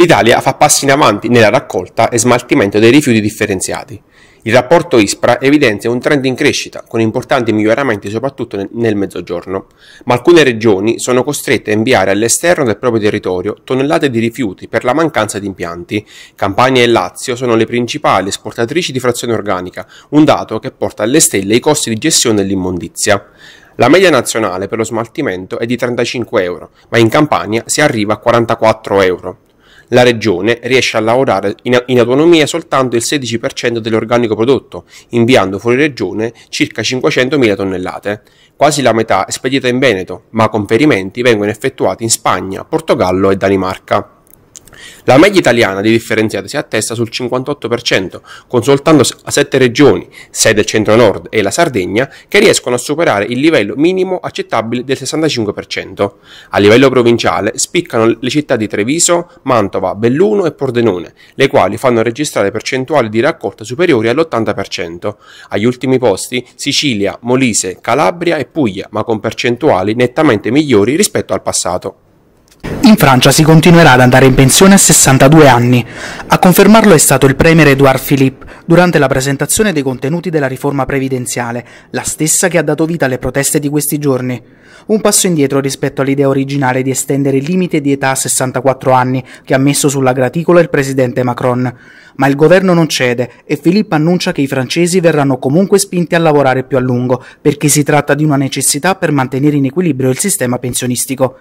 L'Italia fa passi in avanti nella raccolta e smaltimento dei rifiuti differenziati. Il rapporto ISPRA evidenzia un trend in crescita, con importanti miglioramenti soprattutto nel, mezzogiorno, ma alcune regioni sono costrette a inviare all'esterno del proprio territorio tonnellate di rifiuti per la mancanza di impianti. Campania e Lazio sono le principali esportatrici di frazione organica, un dato che porta alle stelle i costi di gestione dell'immondizia. La media nazionale per lo smaltimento è di 35 euro, ma in Campania si arriva a 44 euro la regione riesce a lavorare in, in autonomia soltanto il 16% dell'organico prodotto, inviando fuori regione circa 500.000 tonnellate. Quasi la metà è spedita in Veneto, ma conferimenti vengono effettuati in Spagna, Portogallo e Danimarca. La media italiana di differenziate si attesta sul 58%, con soltanto 7 regioni, 6 del centro-nord e la Sardegna, che riescono a superare il livello minimo accettabile del 65%. A livello provinciale spiccano le città di Treviso, Mantova, Belluno e Pordenone, le quali fanno registrare percentuali di raccolta superiori all'80%. Agli ultimi posti Sicilia, Molise, Calabria e Puglia, ma con percentuali nettamente migliori rispetto al passato. In Francia si continuerà ad andare in pensione a 62 anni. A confermarlo è stato il premier Edouard Philippe durante la presentazione dei contenuti della riforma previdenziale, la stessa che ha dato vita alle proteste di questi giorni. Un passo indietro rispetto all'idea originale di estendere il limite di età a 64 anni che ha messo sulla graticola il presidente Macron. Ma il governo non cede e Philippe annuncia che i francesi verranno comunque spinti a lavorare più a lungo perché si tratta di una necessità per mantenere in equilibrio il sistema pensionistico.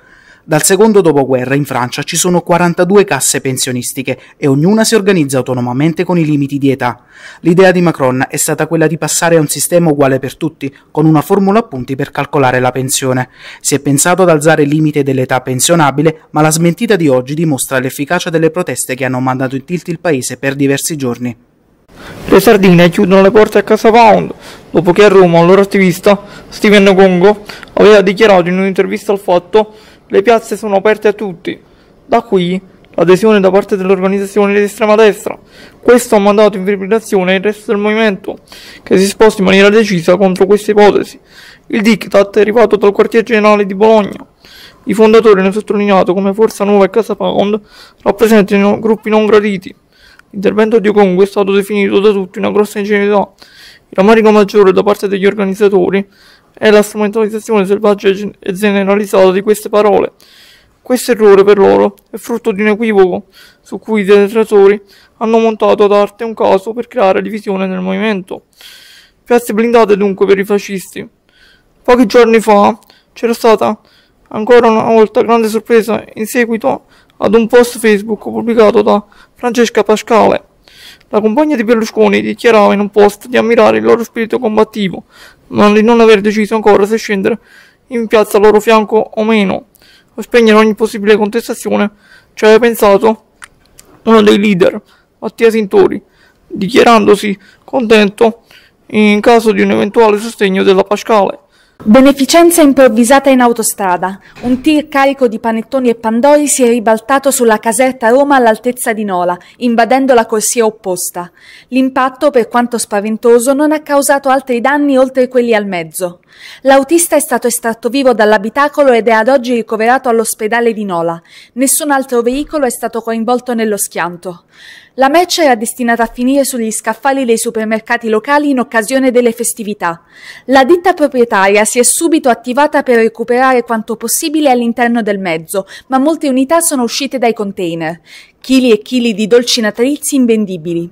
Dal secondo dopoguerra in Francia ci sono 42 casse pensionistiche e ognuna si organizza autonomamente con i limiti di età. L'idea di Macron è stata quella di passare a un sistema uguale per tutti, con una formula a punti per calcolare la pensione. Si è pensato ad alzare il limite dell'età pensionabile, ma la smentita di oggi dimostra l'efficacia delle proteste che hanno mandato in tilt il paese per diversi giorni. Le sardine chiudono le porte a Casa Pound dopo che a Roma un loro attivista, Steven Congo, aveva dichiarato in un'intervista al fatto le piazze sono aperte a tutti. Da qui l'adesione da parte dell'organizzazione organizzazioni di estrema destra. Questo ha mandato in fibrillazione il resto del movimento, che si sposta in maniera decisa contro questa ipotesi. Il diktat è arrivato dal quartier generale di Bologna. I fondatori hanno sottolineato come Forza Nuova e Casa Pound rappresentano gruppi non graditi. L'intervento di Congo è stato definito da tutti una grossa ingenuità. Il rammarico maggiore da parte degli organizzatori è la strumentalizzazione selvaggia e generalizzata di queste parole. Questo errore per loro è frutto di un equivoco su cui i detrattori hanno montato ad arte un caso per creare divisione nel movimento. Piazze blindate dunque per i fascisti. Pochi giorni fa c'era stata ancora una volta grande sorpresa in seguito ad un post Facebook pubblicato da Francesca Pascale. La compagna di Berlusconi dichiarava in un post di ammirare il loro spirito combattivo, ma di non aver deciso ancora se scendere in piazza al loro fianco o meno, o spegnere ogni possibile contestazione, ci aveva pensato uno dei leader, Mattia Sintori, dichiarandosi contento in caso di un eventuale sostegno della Pascale. Beneficenza improvvisata in autostrada. Un tir carico di panettoni e pandori si è ribaltato sulla caserta Roma all'altezza di Nola, invadendo la corsia opposta. L'impatto, per quanto spaventoso, non ha causato altri danni oltre quelli al mezzo. L'autista è stato estratto vivo dall'abitacolo ed è ad oggi ricoverato all'ospedale di Nola. Nessun altro veicolo è stato coinvolto nello schianto. La merce era destinata a finire sugli scaffali dei supermercati locali in occasione delle festività. La ditta proprietaria si è subito attivata per recuperare quanto possibile all'interno del mezzo, ma molte unità sono uscite dai container chili e chili di dolci natalizi invendibili.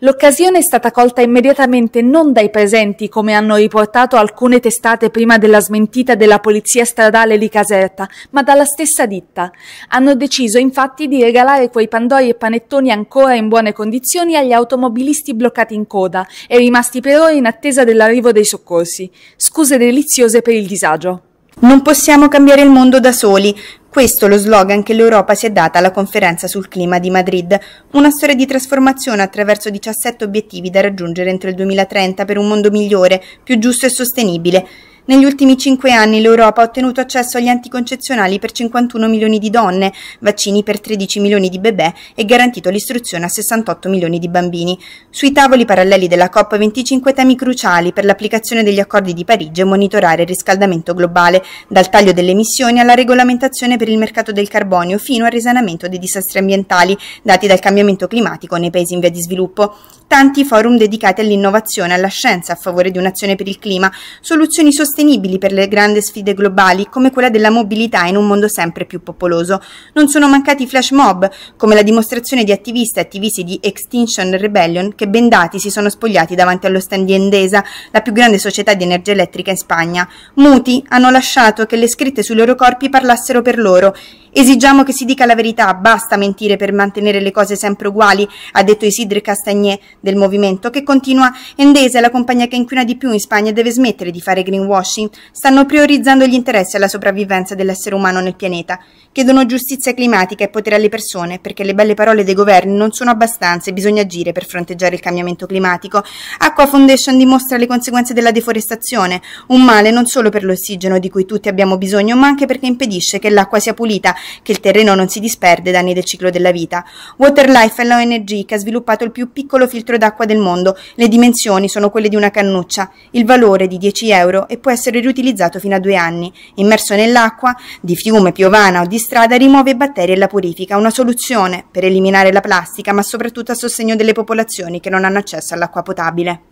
L'occasione è stata colta immediatamente non dai presenti, come hanno riportato alcune testate prima della smentita della polizia stradale di Caserta, ma dalla stessa ditta. Hanno deciso infatti di regalare quei pandori e panettoni ancora in buone condizioni agli automobilisti bloccati in coda e rimasti per ore in attesa dell'arrivo dei soccorsi. Scuse deliziose per il disagio. Non possiamo cambiare il mondo da soli, questo è lo slogan che l'Europa si è data alla conferenza sul clima di Madrid, una storia di trasformazione attraverso 17 obiettivi da raggiungere entro il 2030 per un mondo migliore, più giusto e sostenibile. Negli ultimi cinque anni l'Europa ha ottenuto accesso agli anticoncezionali per 51 milioni di donne, vaccini per 13 milioni di bebè e garantito l'istruzione a 68 milioni di bambini. Sui tavoli paralleli della COP25 temi cruciali per l'applicazione degli accordi di Parigi e monitorare il riscaldamento globale, dal taglio delle emissioni alla regolamentazione per il mercato del carbonio fino al risanamento dei disastri ambientali dati dal cambiamento climatico nei paesi in via di sviluppo. Tanti forum dedicati all'innovazione, alla scienza a favore di un'azione per il clima, soluzioni sostenibili sostenibili per le grandi sfide globali come quella della mobilità in un mondo sempre più popoloso. Non sono mancati flash mob, come la dimostrazione di attivisti e attivisti di Extinction Rebellion che bendati si sono spogliati davanti allo stand di Endesa, la più grande società di energia elettrica in Spagna. Muti hanno lasciato che le scritte sui loro corpi parlassero per loro Esigiamo che si dica la verità, basta mentire per mantenere le cose sempre uguali, ha detto Isidre Castagné del movimento, che continua Endesa è la compagnia che inquina di più in Spagna e deve smettere di fare greenwash. Koshi stanno priorizzando gli interessi alla sopravvivenza dell'essere umano nel pianeta, chiedono giustizia climatica e potere alle persone perché le belle parole dei governi non sono abbastanza e bisogna agire per fronteggiare il cambiamento climatico. Aqua Foundation dimostra le conseguenze della deforestazione, un male non solo per l'ossigeno di cui tutti abbiamo bisogno, ma anche perché impedisce che l'acqua sia pulita, che il terreno non si disperde danni del ciclo della vita. Waterlife è l'ONG che ha sviluppato il più piccolo filtro d'acqua del mondo, le dimensioni sono quelle di una cannuccia, il valore di 10 euro e può essere riutilizzato fino a due anni. Immerso nell'acqua, di fiume, piovana o di strada, rimuove i batteri e la purifica, una soluzione per eliminare la plastica, ma soprattutto a sostegno delle popolazioni che non hanno accesso all'acqua potabile.